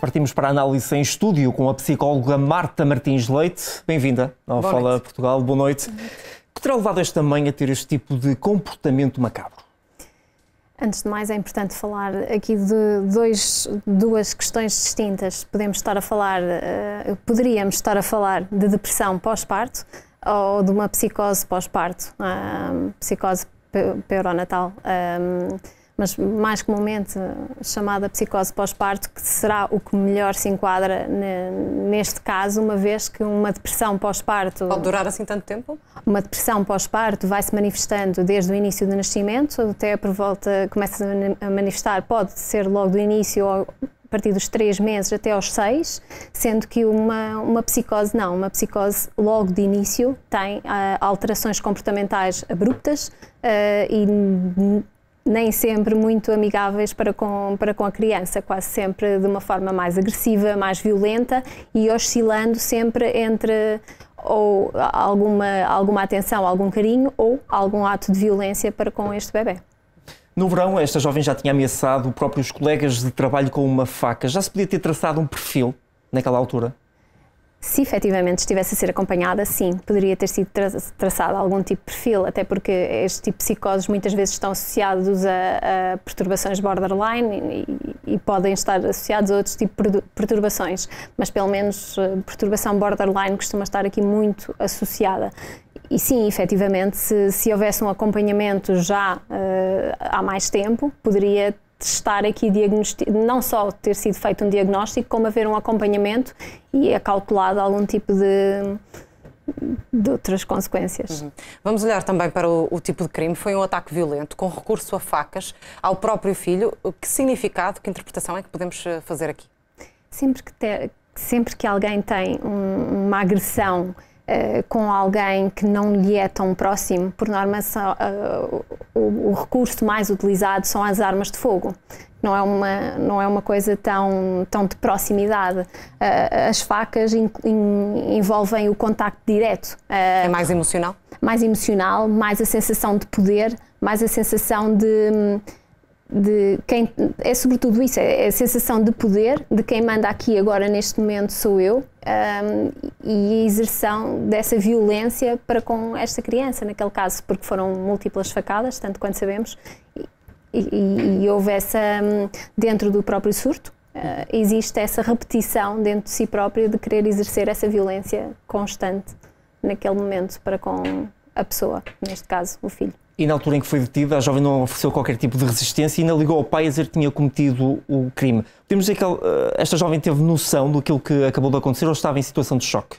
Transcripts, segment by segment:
Partimos para a análise em estúdio com a psicóloga Marta Martins Leite. Bem-vinda ao Fala noite. Portugal. Boa noite. Que terá levado esta mãe a ter este tipo de comportamento macabro? Antes de mais, é importante falar aqui de dois, duas questões distintas. Podemos estar a falar, uh, poderíamos estar a falar de depressão pós-parto ou de uma psicose pós-parto, uh, psicose peronatal mas mais comumente chamada psicose pós-parto, que será o que melhor se enquadra neste caso, uma vez que uma depressão pós-parto. Pode durar assim tanto tempo? Uma depressão pós-parto vai se manifestando desde o início do nascimento, até por volta, começa a manifestar, pode ser logo do início ou a partir dos três meses até aos seis sendo que uma, uma psicose não, uma psicose logo de início tem uh, alterações comportamentais abruptas uh, e nem sempre muito amigáveis para com, para com a criança, quase sempre de uma forma mais agressiva, mais violenta e oscilando sempre entre ou alguma, alguma atenção, algum carinho ou algum ato de violência para com este bebê. No verão, esta jovem já tinha ameaçado próprios colegas de trabalho com uma faca. Já se podia ter traçado um perfil naquela altura? se efetivamente estivesse a ser acompanhada, sim, poderia ter sido traçado algum tipo de perfil, até porque este tipo de psicoses muitas vezes estão associados a, a perturbações borderline e, e, podem estar associados a outros tipos de perturbações, mas pelo menos eh, perturbação borderline costuma estar aqui muito associada. E sim, efetivamente, se, se houvesse um acompanhamento já uh, há mais tempo, poderia testar aqui não só ter sido feito um diagnóstico, como haver um acompanhamento e é calculado algum tipo de, de outras consequências. Uhum. Vamos olhar também para o, o, tipo de crime. Foi um ataque violento, com recurso a facas, ao próprio filho. Que significado, que interpretação é que podemos eh, fazer aqui? Sempre que, ter, sempre que alguém tem um, uma agressão eh, com alguém que não lhe é tão próximo, por norma, só, uh, o, o, recurso mais utilizado são as armas de fogo. Não é uma, não é uma coisa tão, tão de proximidade. Uh, as facas in, in, envolvem o contacto direto. é mais emocional? Mais emocional, mais a sensação de poder, mais a sensação de. Hum, de quem é sobretudo isso, é, é a sensação de poder, de quem manda aqui agora neste momento sou eu, um, e a exerção dessa violência para com esta criança, naquele caso, porque foram múltiplas facadas, tanto quanto sabemos, e, e, e houve essa, hum, dentro do próprio surto, uh, existe essa repetição dentro de si própria de querer exercer essa violência constante naquele momento para com a pessoa, neste caso, o filho. E na altura em que foi detida, a jovem não ofereceu qualquer tipo de resistência e ainda ligou ao pai a dizer que tinha cometido o crime. Podemos dizer que eh, esta jovem teve noção do que acabou de acontecer ou estava em situação de choque?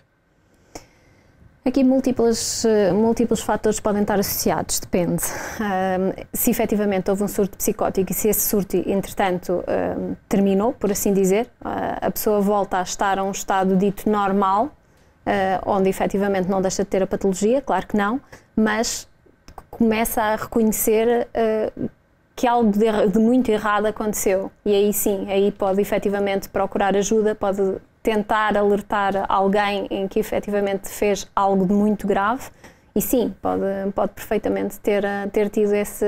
Aqui múltiplos, eh, múltiplos fatores podem estar associados, depende. Um, se efetivamente houve um surto psicótico e se esse surto, entretanto, um, terminou, por assim dizer, a pessoa volta a estar a um estado dito normal, uh, onde efetivamente não deixa de ter a patologia, claro que não, mas começa a reconhecer uh, que algo de, de, muito errado aconteceu. E aí sim, aí pode efetivamente procurar ajuda, pode tentar alertar alguém em que efetivamente fez algo de muito grave. E sim, pode, pode perfeitamente ter, eh, ter tido esse,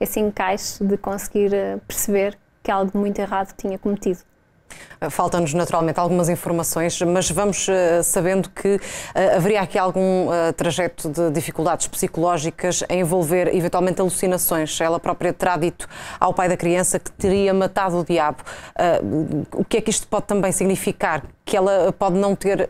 esse encaixe de conseguir eh, perceber que algo de muito errado tinha cometido. Eh, faltam-nos naturalmente algumas informações, mas vamos eh, sabendo que eh, haveria aqui algum trajeto de dificuldades psicológicas a envolver eventualmente alucinações. Ela própria terá dito ao pai da criança que teria matado o diabo. O que é que isto pode também significar? Que ela pode não ter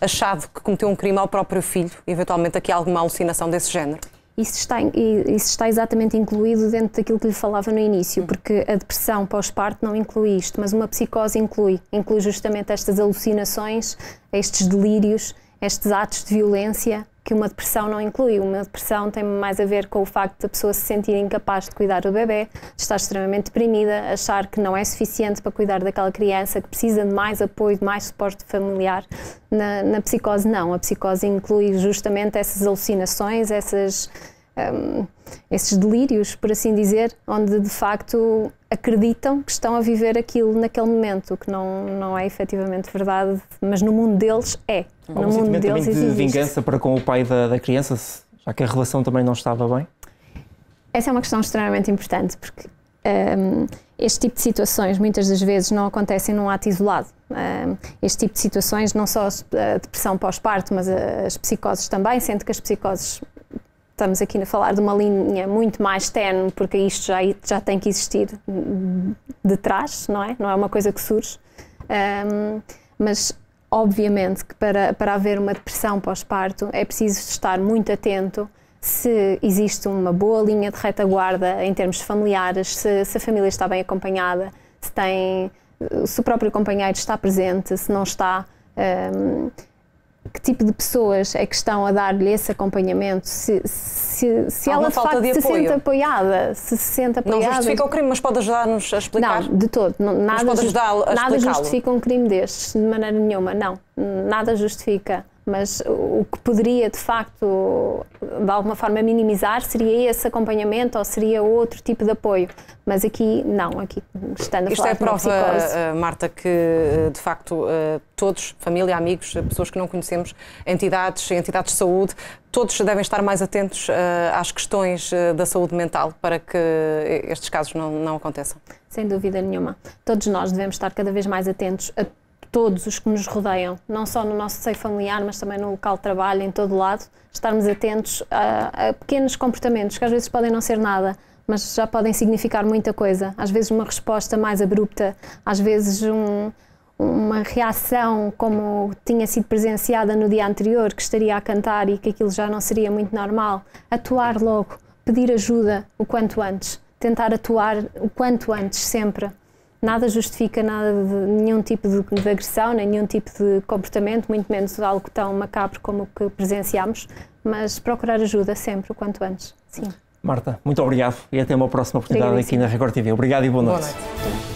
achado que cometeu um crime ao próprio filho? Eventualmente aqui alguma alucinação desse género? Isso está, isso está exatamente incluído dentro daquilo que lhe falava no início, uhum. porque a depressão pós-parto não inclui isto, mas uma psicose inclui. Inclui justamente estas alucinações, estes delírios, estes atos de violência, que uma depressão não inclui. Uma depressão tem mais a ver com o facto da pessoa se sentir incapaz de cuidar do bebê, de estar extremamente deprimida, achar que não é suficiente para cuidar daquela criança, que precisa de mais apoio, de mais suporte familiar. Na, na psicose, não. A psicose inclui justamente essas alucinações, essas Hum, esses delírios, por assim dizer, onde de facto acreditam que estão a viver aquilo naquele momento, que não, não é efetivamente verdade, mas no mundo deles é. Há no um mundo deles de vingança para com o pai da, da criança, já que a relação também não estava bem? Essa é uma questão extremamente importante, porque um, este tipo de situações muitas das vezes não acontecem num ato isolado. Hum, este tipo de situações, não só a eh, depressão pós-parto, mas eh, as psicoses também, sendo que as psicoses estamos aqui a falar de uma linha muito mais tenue, porque isto já, já tem que existir de trás, não é? Não é uma coisa que surge. Um, mas, obviamente, que para, para haver uma depressão pós-parto é preciso estar muito atento se existe uma boa linha de retaguarda em termos familiares, se, se a família está bem acompanhada, se tem se o próprio companheiro está presente, se não está. Um, tipo de pessoas é que estão a dar-lhe esse acompanhamento, se, se, se ela de facto de se sente apoiada, se se sente apoiada. Não justifica o crime, mas pode ajudar-nos a explicar? Não, de todo. nada, nada justifica um crime destes, de maneira nenhuma, não. Nada justifica mas o que poderia de facto de alguma forma minimizar seria esse acompanhamento ou seria outro tipo de apoio, mas aqui não, aqui estando a Isto falar é prova, eh, Marta, que eh, de facto eh, todos, família, amigos, pessoas que não conhecemos, entidades, entidades de saúde, todos devem estar mais atentos às questões da saúde mental para que estes casos não, não aconteçam. Sem dúvida nenhuma. Todos nós devemos estar cada vez mais atentos a todos os que nos rodeiam, não só no nosso seio familiar, mas também no local de trabalho, em todo lado, estarmos atentos a, a pequenos comportamentos que às vezes podem não ser nada, mas já podem significar muita coisa. Às vezes uma resposta mais abrupta, às vezes um, uma reação como tinha sido presenciada no dia anterior, que estaria a cantar e que aquilo já não seria muito normal. Atuar logo, pedir ajuda o quanto antes, tentar atuar o quanto antes sempre nada justifica nada de nenhum tipo de, de agressão, nem nenhum tipo de comportamento, muito menos algo tão macabro como o que presenciamos, mas procurar ajuda sempre, o quanto antes. Sim. Marta, muito obrigado e até uma próxima oportunidade aqui na Record TV. Obrigado e boa noite. Boa noite.